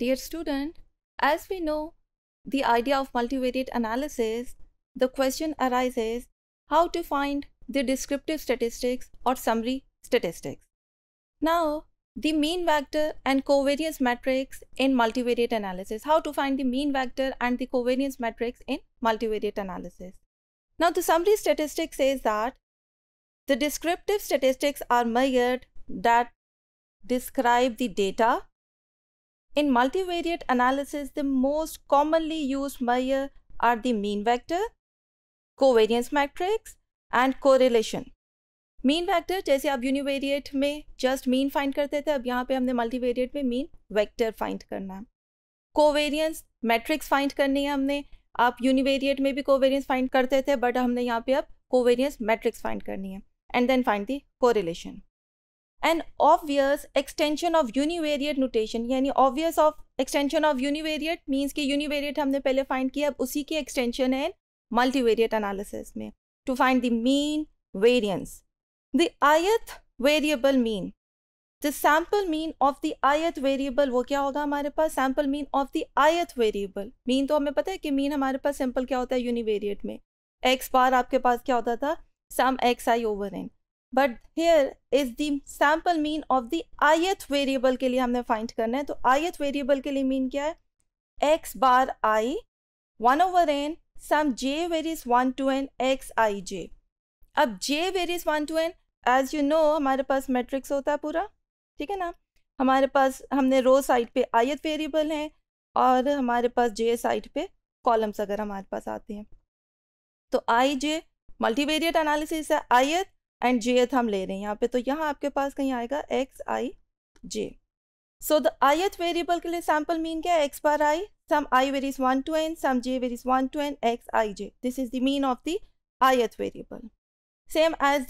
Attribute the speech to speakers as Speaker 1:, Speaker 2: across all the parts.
Speaker 1: Dear student, as we know the idea of multivariate analysis, the question arises how to find the descriptive statistics or summary statistics. Now, the mean vector and covariance matrix in multivariate analysis. How to find the mean vector and the covariance matrix in multivariate analysis. Now, the summary statistic says that the descriptive statistics are measured that describe the data In multivariate analysis, the most commonly used measure are the mean vector, covariance matrix, and correlation. Mean vector जैसे आप univariate में just mean find करते थे अब यहाँ पे हमने multivariate में मीन वेक्टर फाइंड करना है कोवेरियंस मैट्रिक्स फाइंड करनी है हमने आप यूनिवेरिएट में भी कोवेरियंस फाइंड करते थे बट हमने यहाँ पे अब कोवेरियंस मैट्रिक्स फाइंड करनी है and then find the correlation and obvious extension of univariate notation यानी obvious of extension of univariate means कि यूनिवेरिएट हमने पहले फाइंड किया अब उसी के एक्सटेंशन है मल्टीवेरियट एनालिसिस में to find the mean variance the ith variable mean the sample mean of the ith variable वो क्या होगा हमारे पास sample mean of the ith variable mean तो हमें पता है कि मीन हमारे पास सैम्पल क्या होता है यूनिवेरिएट में एक्स बार आपके पास क्या होता था sum x i over n but here is the sample mean of the ith variable के लिए हमने फाइंड करना है तो आयथ वेरिएबल के लिए मीन क्या है x bar i one over n sum j varies one to n x i j अब j varies one to n as you know हमारे पास मैट्रिक्स होता है पूरा ठीक है ना हमारे पास हमने रो साइड पे आयत वेरिएबल हैं और हमारे पास जे साइड पे कॉलम्स अगर हमारे पास आते हैं तो आई जे मल्टीवेरिएट एनालिसिस है आयत एंड जे एथ हम ले रहे हैं यहाँ पे तो यहाँ आपके पास कहीं आएगा x i J so the ith variable के लिए सैम्पल मीन क्या है x bar i sum i varies one to n sum j varies one to n x i j this is the mean of the ith variable. Same as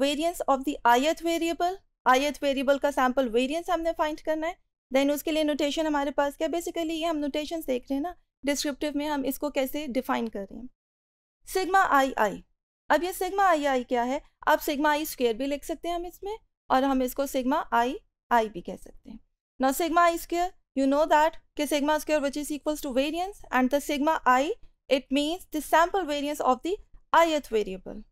Speaker 1: variance of the ith variable I ith variable का sample variance हमने find करना है then उसके लिए notation हमारे पास क्या basically ये हम नोटेशन देख रहे हैं ना डिस्क्रिप्टिव में हम इसको कैसे डिफाइन कर रहे हैं सिग्मा आई आई अब ये सिग्मा आई आई क्या है आप सिग्मा आई स्क्वेयर भी लिख सकते हैं हम इसमें और हम इसको सिग्मा आई आई भी कह सकते हैं ना sigma i square you know that कि sigma square which is equals to variance and the sigma i it means the sample variance of the ith variable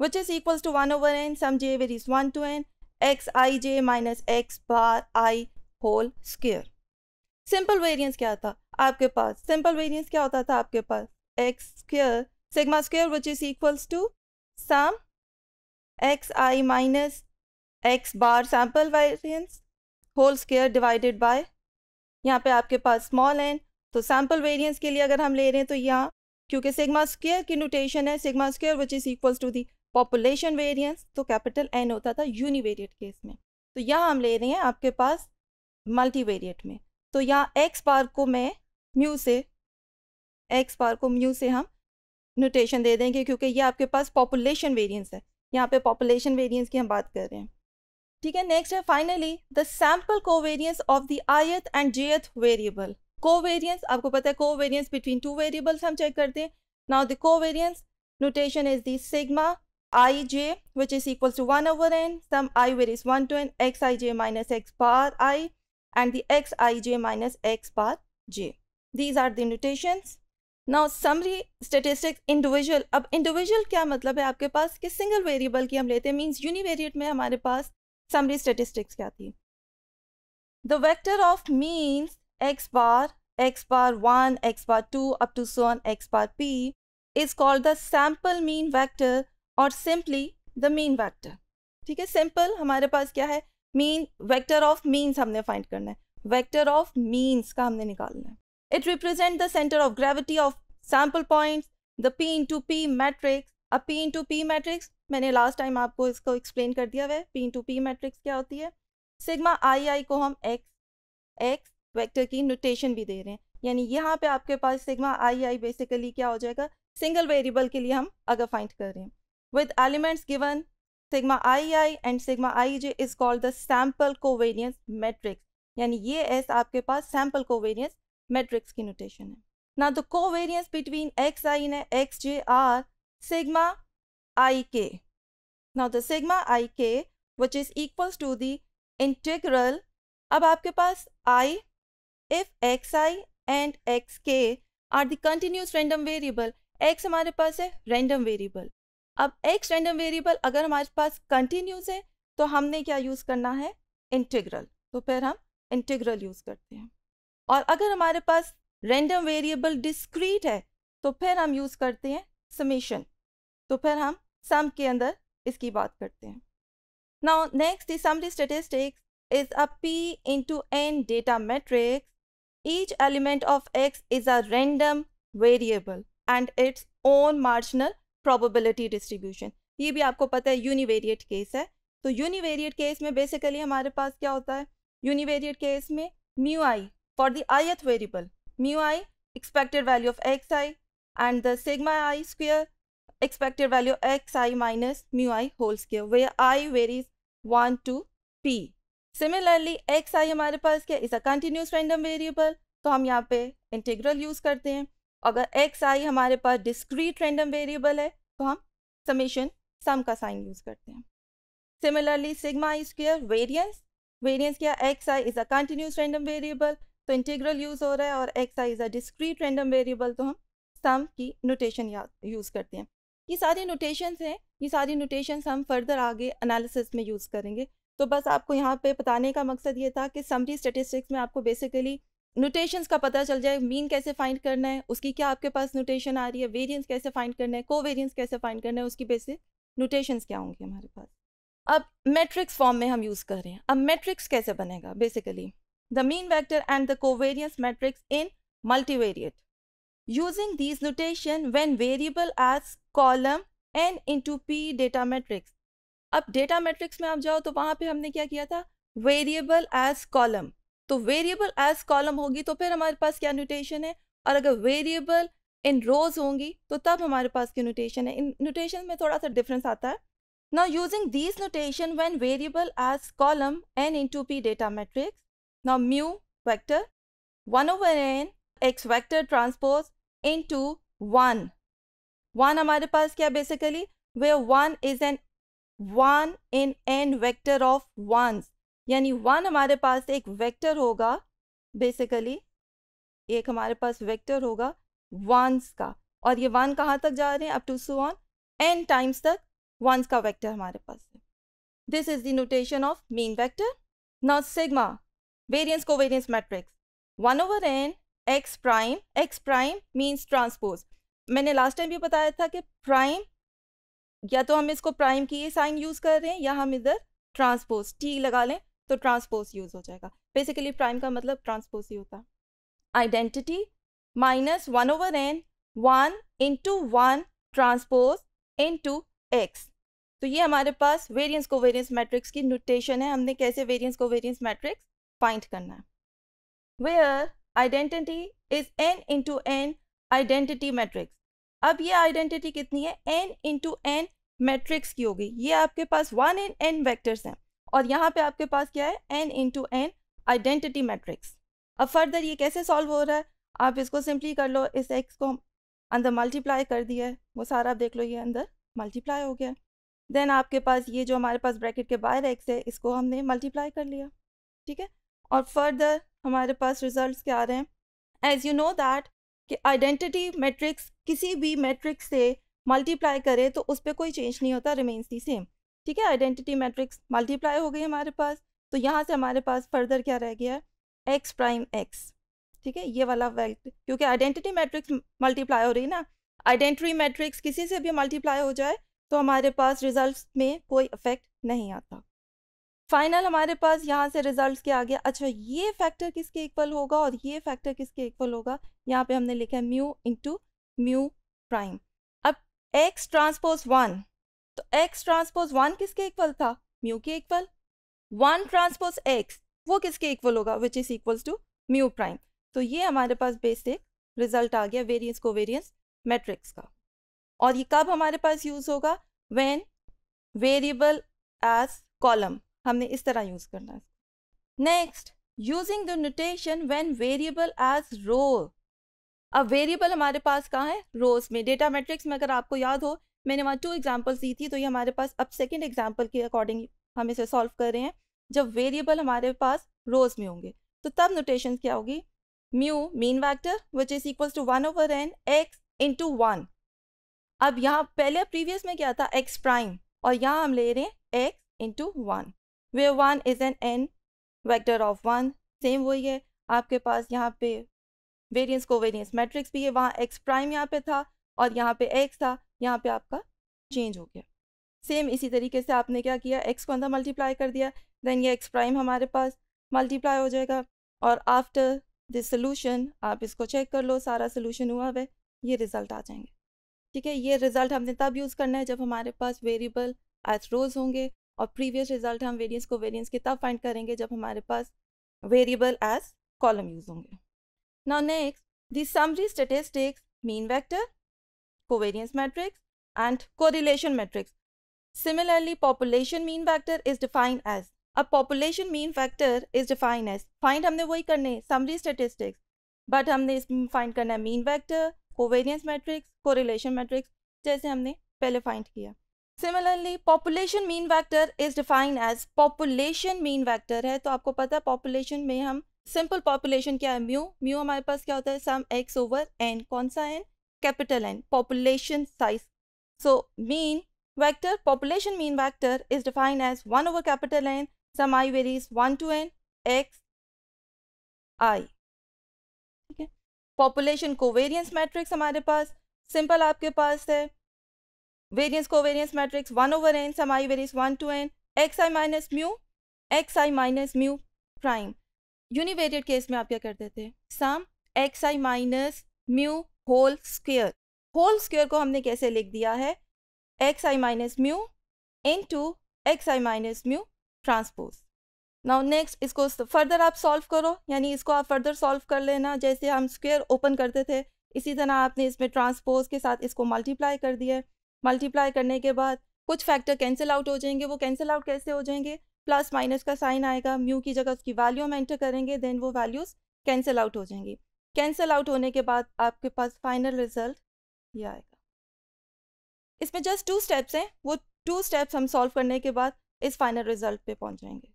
Speaker 1: which is equals to one over n sum j varies one to n x i j minus x bar i whole square simple variance क्या था आपके पास simple variance क्या होता था आपके पास x square sigma square which is equals to sum x i minus x bar sample variance whole square divided by यहाँ पे आपके पास स्मॉल एन तो सैम्पल वेरियंस के लिए अगर हम ले रहे हैं तो यहाँ क्योंकि सिग्मा स्केयर की नोटेशन है sigma square which is equals to the population variance तो कैपिटल एन होता था यूनिवेरिएट केस में तो यहाँ हम ले रहे हैं आपके पास मल्टीवेरिएट में तो यहाँ एक्स बार को मैं म्यू से एक्स बार को म्यू से हम नोटेशन दे देंगे क्योंकि ये आपके पास पॉपुलेशन वेरियंस है यहाँ पे पॉपुलेशन वेरियंस की हम बात कर रहे हैं ठीक है नेक्स्ट है finally the sample covariance of the ith and jth variable covariance आपको पता है कोवेरियंस बिटवीन टू वेरिएबल्स हम चेक करते हैं now the covariance notation is sigma i j which is equal to one over n sum i varies one to n x i j minus x bar i and the x i j minus x bar j these are the now summary statistics individual अब individual क्या मतलब है आपके पास कि single variable की हम लेते हैं मीन्स यूनिवेरिएट में हमारे पास समरी स्टेटिस्टिक्स क्या थी the vector of means x bar x bar one x bar two up to so on x bar p is called the sample mean vector और सिंपली द मीन वैक्टर ठीक है simple हमारे पास क्या है mean vector of means हमने find करना है वैक्टर ऑफ मीन्स का हमने निकालना है it represent the centre of gravity of sample points the p into p matrix अब p into p matrix मैंने लास्ट टाइम आपको इसको एक्सप्लेन कर दिया हुआ है पी टू पी मैट्रिक्स क्या होती है सिग्मा आई आई को हम एक्स एक्स वैक्टर की नोटेशन भी दे रहे हैं यानी यहाँ पे आपके पास सिग्मा आई आई बेसिकली क्या हो जाएगा सिंगल वेरिएबल के लिए हम अगर फाइंड कर रहे हैं with elements given sigma i i and sigma i j is called the sample covariance matrix यानी ये एस आपके पास सैम्पल कोवेरियंस मैट्रिक्स की नोटेशन है Now the covariance between xi and xj are sigma ik. Now the sigma ik which is equals to the integral अब आपके पास i if xi and xk are the continuous random variable. x हमारे पास है random variable. अब x random variable अगर हमारे पास continuous है तो हमने क्या यूज़ करना है इंटीग्रल तो फिर हम इंटीग्रल यूज़ करते हैं और अगर हमारे पास रेंडम वेरिएबल डिस्क्रीट है तो फिर हम यूज़ करते हैं समीशन तो फिर हम सम के अंदर इसकी बात करते हैं now next is summary statistics is a p into n data matrix. Each element of x is a random variable and its own marginal probability distribution ये भी आपको पता है यूनिवेरिएट केस है तो यूनिवेरिएट केस में बेसिकली हमारे पास क्या होता है यूनिवेरिएट केस में mu i for the ith variable mu i expected value of xi and the sigma i square expected value xi minus mu i whole square where i varies 1 to p. Similarly x i हमारे पास क्या is a continuous random variable तो हम यहाँ पे integral use करते हैं अगर एक्स आई हमारे पास डिस्क्रीट रैंडम वेरिएबल है तो हम समेशन सम का साइन यूज़ करते हैं similarly sigma i square variance variance क्या x i is a continuous random variable तो इंटीग्रल यूज़ हो रहा है और x i is a discrete random variable तो हम सम की नोटेशन याद यूज़ करते हैं ये सारी नोटेशंस हैं ये सारी नोटेशंस हम फर्दर आगे अनालिसिस में यूज़ करेंगे तो बस आपको यहाँ पे बताने का मकसद ये था कि समरी स्टेटिस्टिक्स में आपको बेसिकली नोटेशंस का पता चल जाए मीन कैसे फाइंड करना है उसकी क्या आपके पास नोटेशन आ रही है वेरियंस कैसे फाइंड करना है वेरियंस कैसे फाइंड करना है उसकी बेसिक नोटेशंस क्या होंगे हमारे पास अब मैट्रिक्स फॉर्म में हम यूज़ कर रहे हैं अब मैट्रिक्स कैसे बनेगा basically the mean vector and the covariance covariance in in multivariate using these notation when variable as column n into p data matrix अब डेटा मेट्रिक्स में आप जाओ तो वहां पर हमने क्या किया था वेरिएबल एज कॉलम तो वेरिएबल एज कॉलम होगी तो फिर हमारे पास क्या न्यूटेशन है और अगर वेरिएबल इन रोज होंगी तो तब हमारे पास क्या न्यूटेशन है इन न्यूटेशन में थोड़ा सा डिफरेंस आता है now using these notation when variable as column n into p data matrix Now mu vector 1 over n x vector transpose into 1. 1 हमारे पास क्या basically where 1 is an 1 in n vector of ones यानी 1 हमारे पास एक vector होगा basically एक हमारे पास vector होगा वंस का और ये वन कहाँ तक जा रहे हैं up to so on n times तक वंस का vector हमारे पास है this is the notation of mean vector now sigma variance covariance matrix 1 over n x prime x prime means transpose मैंने लास्ट टाइम भी बताया था कि प्राइम या तो हम इसको प्राइम की साइन यूज़ कर रहे हैं या हम इधर ट्रांसपोज टी लगा लें तो ट्रांसपोज यूज़ हो जाएगा बेसिकली प्राइम का मतलब ट्रांसपोज ही होता है identity minus one over n one into one transpose into x तो ये हमारे पास वेरियंस वेरियंस मैट्रिक्स की नोटेशन है हमने कैसे variance covariance matrix find करना है where identity is n into n identity matrix अब ये आइडेंटिटी कितनी है एन इंटू एन मैट्रिक्स की होगी ये आपके पास वन इन एन वैक्टर्स हैं और यहाँ पे आपके पास क्या है n into n identity matrix अब फर्दर ये कैसे सॉल्व हो रहा है आप इसको सिंपली कर लो इस एक्स को अंदर मल्टीप्लाई कर दिया है वो सारा आप देख लो ये अंदर मल्टीप्लाई हो गया देन आपके पास ये जो हमारे पास ब्रैकेट के बाहर एक्स है इसको हमने मल्टीप्लाई कर लिया ठीक है और फर्दर हमारे पास रिज़ल्ट क्या आ रहे हैं एज यू नो दैट कि आइडेंटिटी मैट्रिक्स किसी भी मेट्रिक्स से मल्टीप्लाई करें तो उस पर कोई चेंज नहीं होता रिमेन्स दी सेम ठीक है आइडेंटिटी मैट्रिक्स मल्टीप्लाई हो गई हमारे पास तो यहाँ से हमारे पास फर्दर क्या रह गया है एक्स प्राइम एक्स ठीक है ये वाला वेल्ट क्योंकि आइडेंटिटी मैट्रिक्स मल्टीप्लाई हो रही है ना आइडेंटिटी मैट्रिक्स किसी से भी मल्टीप्लाई हो जाए तो हमारे पास रिजल्ट्स में कोई इफेक्ट नहीं आता फाइनल हमारे पास यहाँ से रिजल्ट के आ गया अच्छा ये फैक्टर किसके इक्वल होगा और ये फैक्टर किसके इक्वल होगा यहाँ पे हमने लिखा है म्यू इंटू म्यू प्राइम अब एक्स ट्रांसपोज वन तो एक्स ट्रांसपोज वन किसके इक्वल था म्यू के इक्वल वन ट्रांसपोज एक्स वो किसके इक्वल होगा which is equals to mu prime तो ये हमारे पास बेसिक रिजल्ट आ गया वेरियंस को वेरियंस मेट्रिक्स का और ये कब हमारे पास यूज होगा वेन वेरिएबल एज कॉलम हमने इस तरह यूज करना है next using the notation when variable as row अब वेरिएबल हमारे पास कहाँ है रोज में डेटा मैट्रिक्स में अगर आपको याद हो मैंने वहाँ टू एग्जाम्पल्स दी थी तो ये हमारे पास अब सेकेंड एग्जाम्पल के अकॉर्डिंग हम इसे सॉल्व कर रहे हैं जब वेरिएबल हमारे पास रोज में होंगे तो तब नोटेशन क्या होगी mu mean vector which is equals to one over n x into one अब यहाँ पहले प्रीवियस में क्या था एक्स प्राइम और यहाँ हम ले रहे हैं x into one where one is an n vector of one same वही है आपके पास यहाँ पे वेरियंस को वेरियंस मैट्रिक्स भी है वहाँ एक्स प्राइम यहाँ पे था और यहाँ पे एक्स था यहाँ पे आपका चेंज हो गया सेम इसी तरीके से आपने क्या किया एक्स को अंदर मल्टीप्लाई कर दिया देन ये एक्स प्राइम हमारे पास मल्टीप्लाई हो जाएगा और आफ्टर दिस सोल्यूशन आप इसको चेक कर लो सारा सोल्यूशन हुआ हुआ ये रिज़ल्ट आ जाएंगे ठीक है ये रिज़ल्ट हमने तब यूज़ करना है जब हमारे पास वेरिएबल रोज होंगे और प्रीवियस रिजल्ट हम वेरियंस को वेरियंस के तब फाइंड करेंगे जब हमारे पास वेरिएबल एज कॉलम यूज होंगे now next the summary statistics mean vector covariance matrix and correlation matrix similarly population mean vector is defined as अब population mean factor is defined as find हमने वही करने summary statistics but हमने इसमें find करना है mean vector covariance matrix correlation matrix जैसे हमने पहले फाइंड किया similarly population mean vector is defined as population mean vector है तो आपको पता है पॉपुलेशन में हम सिंपल पॉपुलेशन क्या है म्यू म्यू हमारे पास क्या होता है सम एक्स ओवर एन कौन सा n capital n population size so mean vector population mean vector is defined as one over capital n sum i varies one to n x i ठीक है population covariance matrix हमारे पास simple आपके पास है variance variance covariance matrix 1 over n some one to n x i minus mu x i minus mu prime univariate case में आप क्या करते थे sum x i minus mu whole square whole square को हमने कैसे लिख दिया है x i minus mu into x i minus mu transpose now next इसको फर्दर आप सॉल्व करो यानी इसको आप फर्दर सॉल्व कर लेना जैसे हम स्क्वेयर ओपन करते थे इसी तरह आपने इसमें ट्रांसपोज के साथ इसको मल्टीप्लाई कर दिया मल्टीप्लाई करने के बाद कुछ फैक्टर कैंसिल आउट हो जाएंगे वो कैंसिल आउट कैसे हो जाएंगे प्लस माइनस का साइन आएगा म्यू की जगह उसकी वैल्यू हम एंटर करेंगे देन वो वैल्यूज़ कैंसिल आउट हो जाएंगी कैंसिल आउट होने के बाद आपके पास फाइनल रिजल्ट ये आएगा इसमें जस्ट टू स्टेप्स हैं वो टू स्टेप्स हम सॉल्व करने के बाद इस फाइनल रिजल्ट पे पहुंच जाएंगे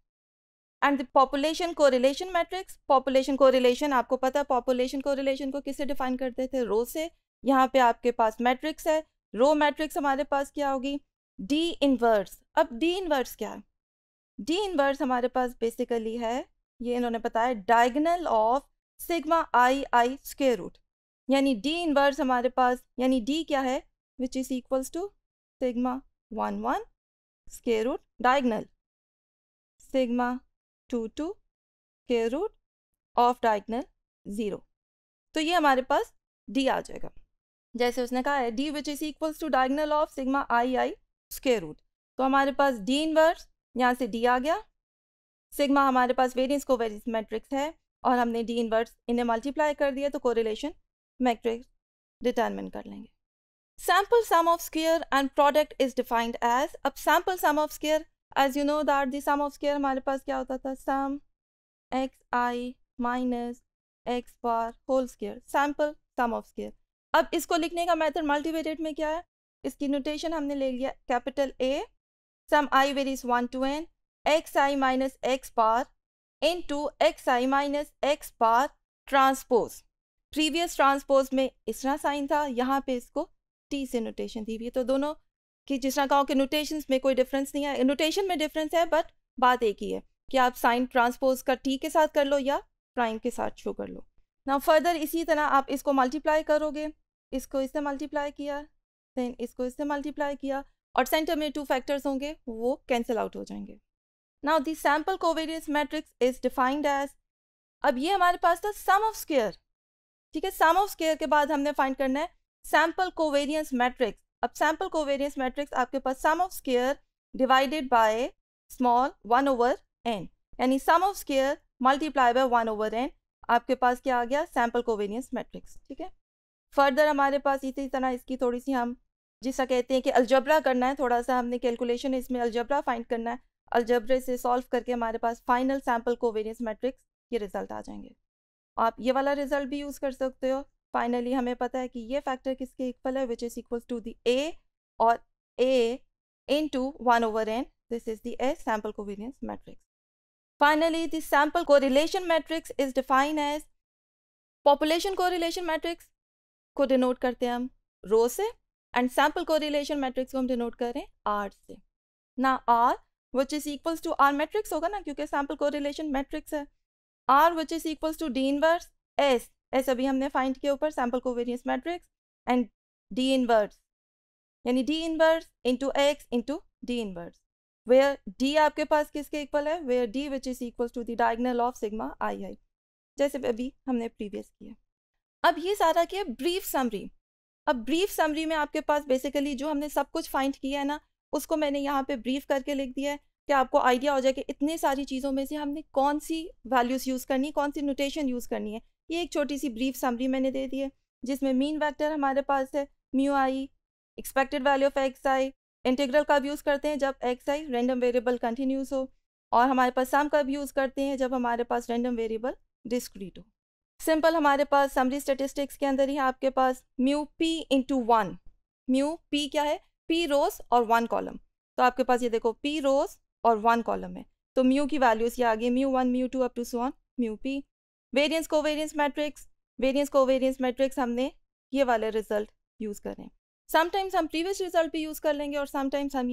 Speaker 1: and the population correlation matrix population correlation आपको पता है पॉपुलेशन को रिलेशन को किससे डिफाइन करते थे रो से यहाँ पे आपके पास मैट्रिक्स है रो मैट्रिक्स हमारे पास क्या होगी डी इनवर्स अब डी इनवर्स क्या है डी इनवर्स हमारे पास बेसिकली है ये इन्होंने बताया diagonal of sigma i i square root यानी डी इनवर्स हमारे पास यानी डी क्या है which is equals to sigma one one square root diagonal sigma two two square root of diagonal zero तो ये हमारे पास डी आ जाएगा जैसे उसने कहा है d which is equals to diagonal of sigma i i square root तो हमारे पास डी इनवर्स यहाँ से डी आ गया सिग्मा हमारे पास वेरियंस को वेरियंस मैट्रिक्स है और हमने डी इनवर्स इन्हें मल्टीप्लाई कर दिया तो कोरिलेशन मैट्रिक्स डिटर्मिन कर लेंगे sample sum of square and product is defined as अब sample sum of square as you know that the sum of square हमारे पास क्या होता था sum x i minus x bar whole square sample sum of square अब इसको लिखने का मेथड मल्टीवेरिएट में क्या है इसकी नोटेशन हमने ले लिया capital A sum i varies one to n x i minus x bar into x i minus x bar transpose previous transpose में इस तरह साइन था यहाँ पे इसको टी से नोटेशन दी हुई है तो दोनों की जिस तरह कहो कि नोटेशन में कोई डिफरेंस नहीं है नोटेशन में डिफरेंस है बट बात एक ही है कि आप साइन ट्रांसपोज का टी के साथ कर लो या प्राइम के साथ शो कर लो ना फर्दर इसी तरह आप इसको मल्टीप्लाई करोगे इसको इससे मल्टीप्लाई किया देन इसको इससे मल्टीप्लाई किया और सेंटर में टू फैक्टर्स होंगे वो कैंसिल आउट हो जाएंगे now the sample covariance matrix is defined as अब ये हमारे पास था सम ऑफ स्केयर ठीक है सम ऑफ स्केयर के बाद हमने फाइंड करना है सैम्पल कोवेरियंस मैट्रिक्स अब सैम्पल कोवेरियंस मैट्रिक्स आपके पास sum of square divided by small one over n यानी sum of square multiply by one over n आपके पास क्या आ गया सैम्पल कोवेनियंस मैट्रिक्स ठीक है फर्दर हमारे पास इसी तरह इसकी थोड़ी सी हम जिसका कहते हैं कि अलजबरा करना है थोड़ा सा हमने कैलकुलेशन इसमें अलजबरा फाइंड करना है अलजबरे से सॉल्व करके हमारे पास फाइनल सैम्पल कोवेरियंस मैट्रिक्स ये रिजल्ट आ जाएंगे आप ये वाला रिजल्ट भी यूज़ कर सकते हो फाइनली हमें पता है कि ये फैक्टर किसके इक्वल है which is equal to the A और A into one over n this is the A sample covariance matrix Finally, the sample correlation matrix is defined as population correlation matrix को denote करते हैं हम रो से and sample correlation matrix को हम denote करें R से ना R which is equals to R matrix होगा ना क्योंकि सैम्पल कोरिलेशन मैट्रिक्स है R which is equals to D inverse S S अभी हमने फाइंड किया ऊपर sample covariance matrix and D inverse यानी D inverse into x into D inverse where D आपके पास किसके इक्वल है where D which is equal to the diagonal of sigma i i जैसे अभी हमने प्रीवियस किया अब ये सारा किया ब्रीफ समरी अब ब्रीफ समरी में आपके पास बेसिकली जो हमने सब कुछ फाइंड किया है ना उसको मैंने यहाँ पे ब्रीफ करके लिख दिया है कि आपको आइडिया हो जाए कि इतने सारी चीज़ों में से हमने कौन सी वैल्यूज़ यूज़ करनी है कौन सी नोटेशन यूज़ करनी है ये एक छोटी सी ब्रीफ समरी मैंने दे दी है जिसमें मीन वैक्टर हमारे पास है mu i expected value of x i integral का यूज़ करते हैं जब x i random variable continuous हो और हमारे पास सम का यूज़ करते हैं जब हमारे पास रेंडम वेरिएबल डिस्क्रीट हो सिंपल हमारे पास समरी स्टेटिस्टिक्स के अंदर ही आपके पास mu p into one mu p क्या है पी रोज और वन कॉलम तो आपके पास ये देखो पी रोज और वन कॉलम है तो म्यू की वैल्यूज ये आगे mu one mu two up to one mu p variance covariance matrix variance covariance matrix हमने ये वाले रिजल्ट यूज़ करें समटाइम्स हम प्रीवियस रिजल्ट भी यूज़ कर लेंगे और समटाइम्स हम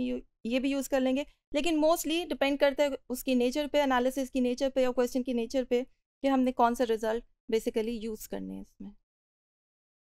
Speaker 1: ये भी यूज़ कर लेंगे लेकिन मोस्टली डिपेंड करता है उसकी नेचर पे एनालिसिस की नेचर पे या क्वेश्चन की नेचर पे कि हमने कौन सा रिजल्ट बेसिकली यूज़ करने हैं इसमें